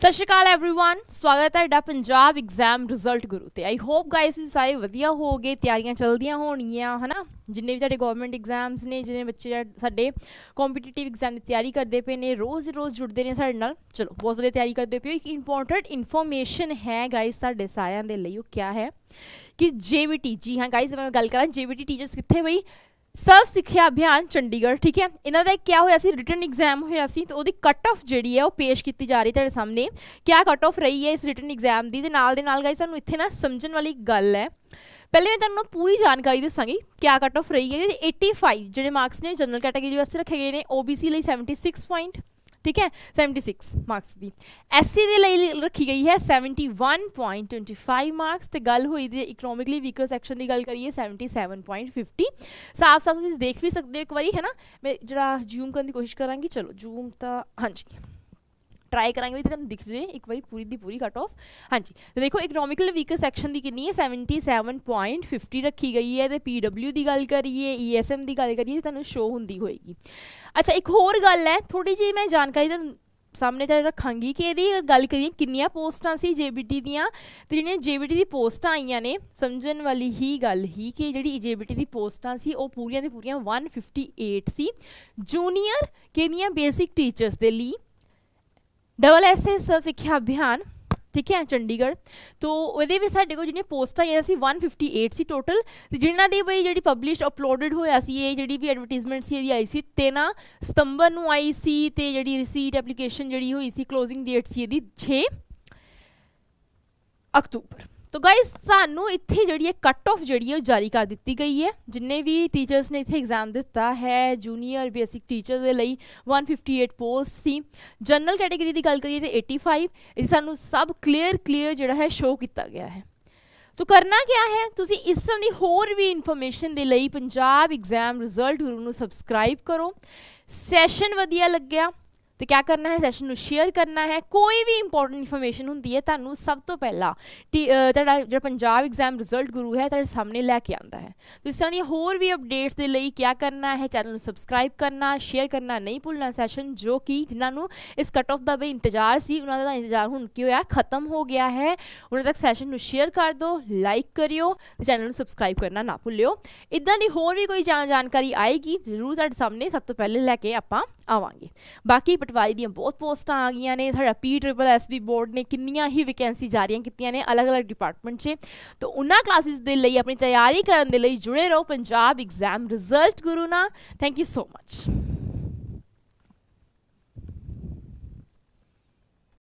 ਸਤਿ ਸ਼੍ਰੀ ਅਕਾਲ एवरीवन ਸਵਾਗਤ ਹੈ ਤੁਹਾਡਾ ਪੰਜਾਬ ਐਗਜ਼ਾਮ ਰਿਜ਼ਲਟ ਗੁਰੂ ਤੇ ਆਈ ਹੋਪ ਗਾਇਸ ਯੂ ਸਾਰੇ ਵਧੀਆ ਹੋਗੇ ਤਿਆਰੀਆਂ ਚੱਲਦੀਆਂ ਹੋਣਗੀਆਂ ਹਨਾ ਜਿੰਨੇ ਵੀ ਤੁਹਾਡੇ ਗਵਰਨਮੈਂਟ ਐਗਜ਼ਾਮਸ ਨੇ ਜਿਹਨੇ ਬੱਚੇ ਸਾਡੇ ਕੰਪੀਟੀਟਿਵ ਐਗਜ਼ਾਮ ਦੀ ਤਿਆਰੀ ਕਰਦੇ ਪਏ ਨੇ ਰੋਜ਼ ਰੋਜ਼ ਜੁੜਦੇ ਨੇ ਸਾਡੇ ਨਾਲ ਚਲੋ ਬਹੁਤ ਵਧੀਆ ਤਿਆਰੀ ਕਰਦੇ ਪਏ ਇੱਕ ਇੰਪੋਰਟੈਂਟ ਇਨਫੋਰਮੇਸ਼ਨ ਹੈ ਗਾਇਸ ਸਾਡੇ ਸਾਰਿਆਂ ਦੇ ਲਈ ਉਹ ਕੀ ਹੈ ਕਿ ਜੀਵੀਟੀ ਜੀ ਹਾਂ ਗਾਇਸ ਮੈਂ ਗੱਲ ਕਰਾਂ ਜੀਵੀਟੀ ਟੀਚਰਸ ਕਿੱਥੇ ਬਈ ਸਰਵ ਸਿੱਖਿਆ ਅਭਿਆਨ ਚੰਡੀਗੜ੍ਹ ਠੀਕ ਹੈ ਇਹਨਾਂ ਦਾ ਕੀ ਹੋਇਆ ਸੀ ਰਿਟਨ ਐਗਜ਼ਾਮ ਹੋਇਆ ਸੀ ਤੇ ਉਹਦੀ ਕਟ ਆਫ ਜਿਹੜੀ ਹੈ ਉਹ ਪੇਸ਼ ਕੀਤੀ ਜਾ ਰਹੀ ਤੁਹਾਡੇ ਸਾਹਮਣੇ ਕਿਆ ਕਟ ਆਫ ਰਹੀ ਹੈ ਇਸ ਰਿਟਨ ਐਗਜ਼ਾਮ ਦੀ ਤੇ ਨਾਲ ਦੇ ਨਾਲ ਗਾਈ ਸਾਨੂੰ ਇੱਥੇ ਨਾ ਸਮਝਣ ਵਾਲੀ ਗੱਲ ਹੈ ਪਹਿਲੇ ਮੈਂ ਤੁਹਾਨੂੰ ਪੂਰੀ ਜਾਣਕਾਰੀ ਦੱਸਾਂਗੀ ਕਿਆ ਕਟ ਆਫ ਰਹੀ ਹੈ 85 ਜਿਹੜੇ ਮਾਰਕਸ ਨੇ ਜਨਰਲ ਕੈਟਾਗਰੀ ਵਾਸਤੇ ਰੱਖੇ ਗਏ ਨੇ OBC ਲਈ 76 ਪੁਆਇੰਟ ਠੀਕ ਹੈ 76 ਮਾਰਕਸ ਦੀ ਐਸਸੀ ਦੇ ਲਈ ਰੱਖੀ ਗਈ ਹੈ 71.25 ਮਾਰਕਸ ਤੇ ਗੱਲ ਹੋਈ ਦੀ ਇਕਨੋਮਿਕਲੀ ਵੀਕਰ ਸੈਕਸ਼ਨ ਦੀ ਗੱਲ ਕਰੀਏ 77.50 ਸਾਫ ਸਾਫ ਤੁਸੀਂ ਦੇਖ ਵੀ ਸਕਦੇ ਹੋ ਇੱਕ ਵਾਰੀ ਹੈ ਨਾ ਮੈਂ ਜਿਹੜਾ ਜ਼ੂਮ ਕਰਨ ਦੀ ਕੋਸ਼ਿਸ਼ ਕਰਾਂਗੀ ਚਲੋ ਜ਼ੂਮ ਤਾਂ ਹਾਂਜੀ ਟਰਾਈ ਕਰਾਂਗੇ ਵੀ ਤੁਹਾਨੂੰ ਦਿਖ ਜੇ ਇੱਕ ਵਾਰੀ ਪੂਰੀ ਦੀ ਪੂਰੀ ਕਟ ਆਫ ਹਾਂਜੀ ਤੇ ਦੇਖੋ ਇਕਨੋਮਿਕਲ ਵੀਕ ਸੈਕਸ਼ਨ ਦੀ ਕਿੰਨੀ ਹੈ 77.50 ਰੱਖੀ ਗਈ ਹੈ ਤੇ ਪੀਡਬਲਯੂ ਦੀ ਗੱਲ ਕਰੀਏ ਈਐਸਐਮ e ਦੀ ਗੱਲ ਕਰੀਏ ਤੁਹਾਨੂੰ ਸ਼ੋ ਹੁੰਦੀ ਹੋਏਗੀ ਅੱਛਾ ਇੱਕ ਹੋਰ ਗੱਲ ਹੈ ਥੋੜੀ ਜਿਹੀ ਮੈਂ ਜਾਣਕਾਰੀ ਤਾਂ ਸਾਹਮਣੇ ਤੇ ਰੱਖਾਂਗੀ ਕਿ ਇਹਦੀ ਗੱਲ ਕਰੀਏ ਕਿੰਨੀਆਂ ਪੋਸਟਾਂ ਸੀ ਜੇਬੀਟੀ ਦੀਆਂ ਤੇ ਜਿਹੜੀਆਂ ਜੇਬੀਟੀ ਦੀ ਪੋਸਟਾਂ ਆਈਆਂ ਨੇ ਸਮਝਣ ਵਾਲੀ ਹੀ ਗੱਲ ਹੀ ਕਿ ਜਿਹੜੀ ਜੇਬੀਟੀ ਦੀ ਪੋਸਟਾਂ ਸੀ ਉਹ ਪੂਰੀਆਂ ਦੇ ਪੂਰੀਆਂ 158 ਸੀ ਜੂਨੀਅਰ ਕਿੰਨੀਆਂ ਬੇਸਿਕ ਟੀਚਰਸ ਦੇ ਲਈ ਡਬਲ ਐਸਏ ਸਰਵ ਸਿੱਖਿਆ ਅਭਿਆਨ ਠੀਕ ਹੈ ਚੰਡੀਗੜ੍ਹ ਤੋਂ ਉਹਦੇ ਵੀ ਸਾਡੇ ਕੋਲ ਜਿਹੜੀਆਂ ਪੋਸਟਾਂ ਆਈਆਂ ਸੀ 158 ਸੀ ਟੋਟਲ ਤੇ ਜਿਨ੍ਹਾਂ ਦੀ ਬਈ ਜਿਹੜੀ ਪਬਲਿਸ਼ ਅਪਲੋਡਡ ਹੋਇਆ ਸੀ ਇਹ ਜਿਹੜੀ ਵੀ ਐਡਵਰਟਾਈਜ਼ਮੈਂਟ ਸੀ ਇਹਦੀ ਆਈ ਸੀ 13 ਸਤੰਬਰ ਨੂੰ ਆਈ ਸੀ ਤੇ ਜਿਹੜੀ ਰਿਸੀਟ ਐਪਲੀਕੇਸ਼ਨ ਜਿਹੜੀ ਹੋਈ ਸੀ ਕਲੋਜ਼ਿੰਗ ਡੇਟ ਸੀ ਇਹਦੀ 6 ਅਕਤੂਬਰ ਤੋ ਗਾਇਸ ਸਾਨੂੰ ਇੱਥੇ ਜਿਹੜੀ ਹੈ ਕੱਟ ਆਫ ਜਿਹੜੀ ਹੈ ਜਾਰੀ ਕਰ ਦਿੱਤੀ ਗਈ ਹੈ ਜਿੰਨੇ ਵੀ ਟੀਚਰਸ ਨੇ ਇੱਥੇ ਐਗਜ਼ਾਮ ਦਿੱਤਾ ਹੈ ਜੂਨੀਅਰ ਬੇਸਿਕ ਟੀਚਰ ਦੇ ਲਈ 158 ਪੋਸਟ ਸੀ ਜਨਰਲ ਕੈਟਾਗਰੀ ਦੀ ਗੱਲ ਕਰੀਏ ਤੇ 85 ਇਹ ਸਾਨੂੰ ਸਭ ਕਲੀਅਰ ਕਲੀਅਰ ਜਿਹੜਾ ਹੈ ਸ਼ੋ ਕੀਤਾ ਗਿਆ ਹੈ ਤੋ ਕਰਨਾ ਕੀ ਹੈ ਤੁਸੀਂ ਇਸ ਤਰ੍ਹਾਂ ਦੀ ਹੋਰ ਵੀ ਇਨਫੋਰਮੇਸ਼ਨ ਦੇ ਲਈ ਪੰਜਾਬ ਐਗਜ਼ਾਮ ਰਿਜ਼ਲਟ ਗੁਰੂ ਨੂੰ ਸਬਸਕ੍ਰਾਈਬ ਕਰੋ ਸੈਸ਼ਨ ਵਧੀਆ ਲੱਗਿਆ ਤੇ ਕੀ ਕਰਨਾ ਹੈ ਸੈਸ਼ਨ ਨੂੰ ਸ਼ੇਅਰ ਕਰਨਾ ਹੈ ਕੋਈ ਵੀ ਇੰਪੋਰਟੈਂਟ ਇਨਫੋਰਮੇਸ਼ਨ ਹੁੰਦੀ ਹੈ ਤੁਹਾਨੂੰ ਸਭ ਤੋਂ ਪਹਿਲਾਂ ਤੁਹਾਡਾ ਜਿਹੜਾ ਪੰਜਾਬ ਐਗਜ਼ਾਮ ਰਿਜ਼ਲਟ ਗੁਰੂ ਹੈ ਤੁਹਾਡੇ ਸਾਹਮਣੇ ਲੈ ਕੇ ਆਂਦਾ ਹੈ ਇਸ ਤਰ੍ਹਾਂ ਦੀ ਹੋਰ ਵੀ ਅਪਡੇਟਸ ਦੇ ਲਈ ਕੀ ਕਰਨਾ ਹੈ ਚੈਨਲ ਨੂੰ ਸਬਸਕ੍ਰਾਈਬ ਕਰਨਾ ਸ਼ੇਅਰ ਕਰਨਾ ਨਹੀਂ ਭੁੱਲਣਾ ਸੈਸ਼ਨ ਜੋ ਕਿ ਜਿਨ੍ਹਾਂ ਨੂੰ ਇਸ ਕੱਟ ਆਫ ਦਾ ਬਈ ਇੰਤਜ਼ਾਰ ਸੀ ਉਹਨਾਂ ਦਾ ਇੰਤਜ਼ਾਰ ਹੁਣ ਕੀ ਹੋਇਆ ਖਤਮ ਹੋ ਗਿਆ ਹੈ ਉਹਨਾਂ ਤੱਕ ਸੈਸ਼ਨ ਨੂੰ ਸ਼ੇਅਰ ਕਰ ਦਿਓ ਲਾਈਕ ਕਰਿਓ ਤੇ ਚੈਨਲ ਨੂੰ ਸਬਸਕ੍ਰਾਈਬ ਕਰਨਾ ਨਾ ਭੁੱਲਿਓ ਇਦਾਂ ਦੀ ਹੋਰ ਵੀ ਕੋਈ ਜਾਣਕਾਰੀ ਆਏਗੀ ਜ਼ਰੂਰ ਤੁਹਾਡੇ ਸਾਹਮਣੇ ਸਭ ਤੋਂ ਪਹਿਲੇ ਲੈ ਕੇ ਆਪਾਂ ਆਵਾਂਗੇ ਬਾਕੀ ਪਟਵਾਰੀ ਦੀਆਂ ਬਹੁਤ ਪੋਸਟਾਂ ਆ ਗਈਆਂ ਨੇ ਸਾਡਾ ਪੀ ਟ੍ਰਿਪਲ ਐਸਬੀ ਬੋਰਡ ਨੇ ਕਿੰਨੀਆਂ ਹੀ ਵੈਕੈਂਸੀ ਜਾਰੀਆਂ ਕੀਤੀਆਂ ਨੇ ਅਲੱਗ-ਅਲੱਗ ਡਿਪਾਰਟਮੈਂਟ 'ਚ ਤਾਂ ਉਹਨਾਂ ਕਲਾਸਿਸ ਦੇ ਲਈ ਆਪਣੀ ਤਿਆਰੀ ਕਰਨ ਦੇ ਲਈ ਜੁੜੇ ਰਹੋ ਪੰਜਾਬ ਐਗਜ਼ਾਮ ਰਿਜ਼ਲਟ ਗੁਰੂ ਨਾ ਥੈਂਕ ਯੂ ਸੋ ਮੱਚ